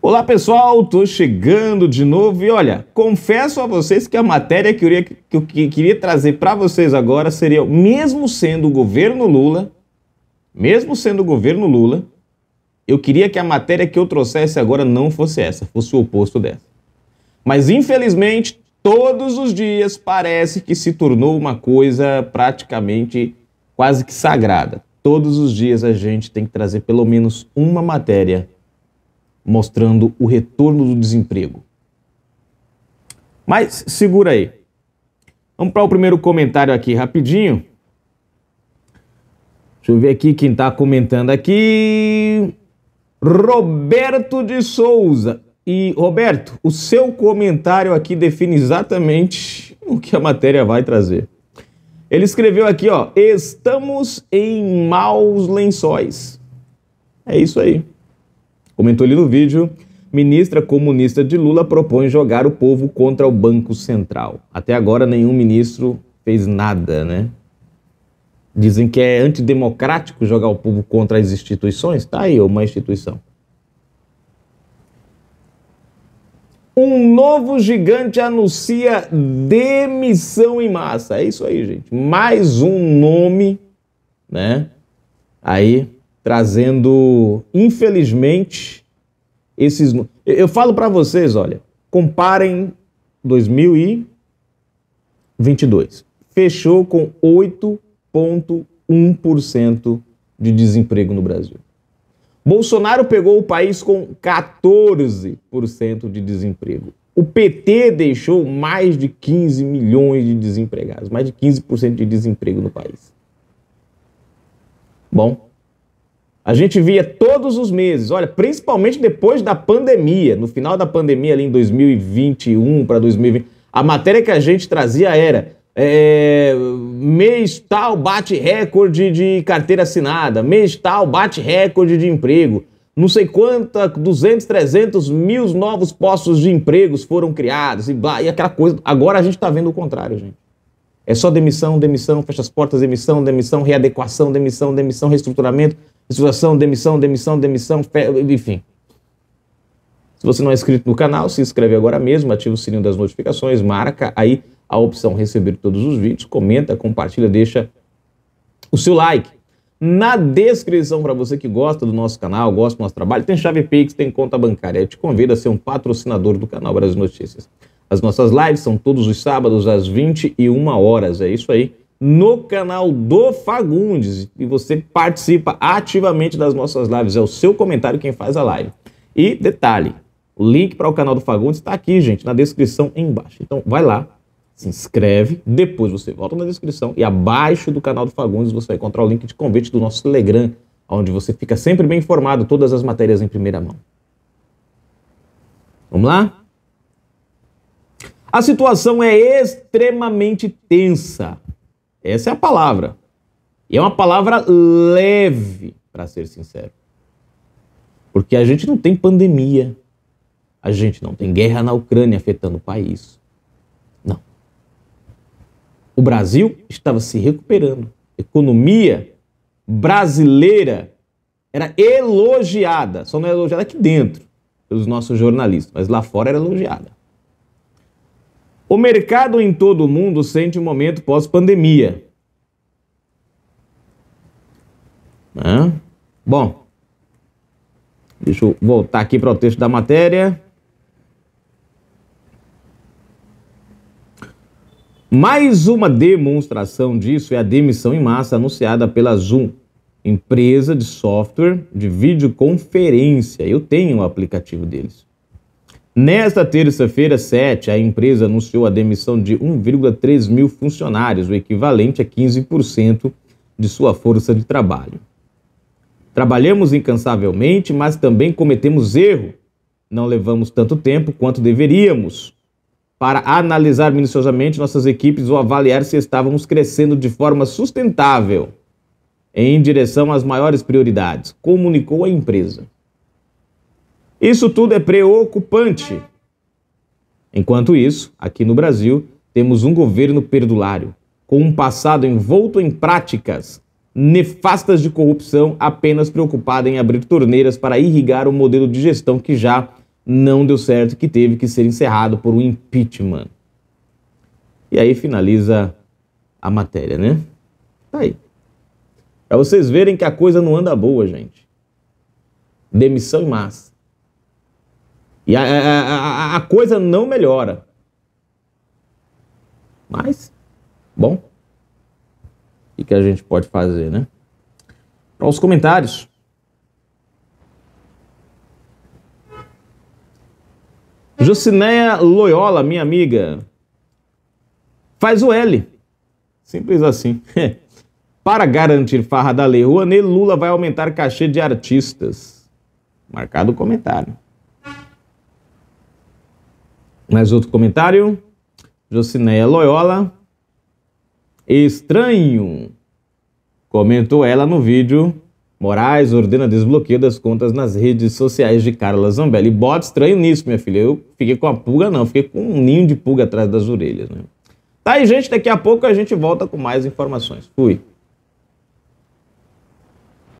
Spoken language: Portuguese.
Olá pessoal, tô chegando de novo e olha, confesso a vocês que a matéria que eu queria, que eu queria trazer para vocês agora seria, mesmo sendo o governo Lula, mesmo sendo o governo Lula, eu queria que a matéria que eu trouxesse agora não fosse essa, fosse o oposto dessa. Mas infelizmente, todos os dias parece que se tornou uma coisa praticamente quase que sagrada. Todos os dias a gente tem que trazer pelo menos uma matéria mostrando o retorno do desemprego. Mas segura aí. Vamos para o primeiro comentário aqui rapidinho. Deixa eu ver aqui quem está comentando aqui. Roberto de Souza. E, Roberto, o seu comentário aqui define exatamente o que a matéria vai trazer. Ele escreveu aqui, ó, estamos em maus lençóis. É isso aí. Comentou ele no vídeo: ministra comunista de Lula propõe jogar o povo contra o Banco Central. Até agora, nenhum ministro fez nada, né? Dizem que é antidemocrático jogar o povo contra as instituições. Tá aí uma instituição. Um novo gigante anuncia demissão em massa. É isso aí, gente. Mais um nome, né? Aí trazendo, infelizmente, esses. Eu falo para vocês, olha, comparem 2022. Fechou com 8,1% de desemprego no Brasil. Bolsonaro pegou o país com 14% de desemprego. O PT deixou mais de 15 milhões de desempregados, mais de 15% de desemprego no país. Bom, a gente via todos os meses, olha, principalmente depois da pandemia, no final da pandemia ali em 2021 para 2020, a matéria que a gente trazia era é, mês tal bate recorde de carteira assinada, mês tal bate recorde de emprego, não sei quanta, 200, 300 mil novos postos de empregos foram criados e, blá, e aquela coisa. Agora a gente está vendo o contrário, gente. É só demissão, demissão, fecha as portas, demissão, demissão, readequação, demissão, demissão, reestruturamento situação, demissão, demissão, demissão, enfim. Se você não é inscrito no canal, se inscreve agora mesmo, ativa o sininho das notificações, marca aí a opção receber todos os vídeos, comenta, compartilha, deixa o seu like. Na descrição, para você que gosta do nosso canal, gosta do nosso trabalho, tem chave Pix, tem conta bancária. Eu te convido a ser um patrocinador do canal Brasil Notícias. As nossas lives são todos os sábados às 21 horas, é isso aí no canal do Fagundes e você participa ativamente das nossas lives. É o seu comentário quem faz a live. E detalhe, o link para o canal do Fagundes está aqui, gente, na descrição embaixo. Então vai lá, se inscreve, depois você volta na descrição e abaixo do canal do Fagundes você vai encontrar o link de convite do nosso Telegram, onde você fica sempre bem informado, todas as matérias em primeira mão. Vamos lá? A situação é extremamente tensa essa é a palavra. E é uma palavra leve, para ser sincero. Porque a gente não tem pandemia. A gente não tem guerra na Ucrânia afetando o país. Não. O Brasil estava se recuperando. economia brasileira era elogiada. Só não é elogiada aqui dentro pelos nossos jornalistas, mas lá fora era elogiada. O mercado em todo o mundo sente um momento pós-pandemia. Ah, bom, deixa eu voltar aqui para o texto da matéria. Mais uma demonstração disso é a demissão em massa anunciada pela Zoom, empresa de software de videoconferência. Eu tenho o um aplicativo deles. Nesta terça-feira, 7, a empresa anunciou a demissão de 1,3 mil funcionários, o equivalente a 15% de sua força de trabalho. Trabalhamos incansavelmente, mas também cometemos erro. Não levamos tanto tempo quanto deveríamos para analisar minuciosamente nossas equipes ou avaliar se estávamos crescendo de forma sustentável em direção às maiores prioridades, comunicou a empresa. Isso tudo é preocupante. Enquanto isso, aqui no Brasil, temos um governo perdulário, com um passado envolto em práticas nefastas de corrupção, apenas preocupado em abrir torneiras para irrigar o modelo de gestão que já não deu certo, que teve que ser encerrado por um impeachment. E aí finaliza a matéria, né? Tá aí. Para vocês verem que a coisa não anda boa, gente. Demissão em massa. E a, a, a coisa não melhora. Mas, bom, o que, que a gente pode fazer, né? Para os comentários. Jucinéia Loyola, minha amiga, faz o L. Simples assim. Para garantir farra da Lei Rouanet, Lula vai aumentar cachê de artistas. Marcado o comentário. Mais outro comentário. Jocineia Loyola. Estranho. Comentou ela no vídeo. Moraes ordena desbloqueio das contas nas redes sociais de Carla Zambelli. Bota estranho nisso, minha filha. Eu fiquei com a pulga, não. Fiquei com um ninho de pulga atrás das orelhas, né? Tá aí, gente. Daqui a pouco a gente volta com mais informações. Fui.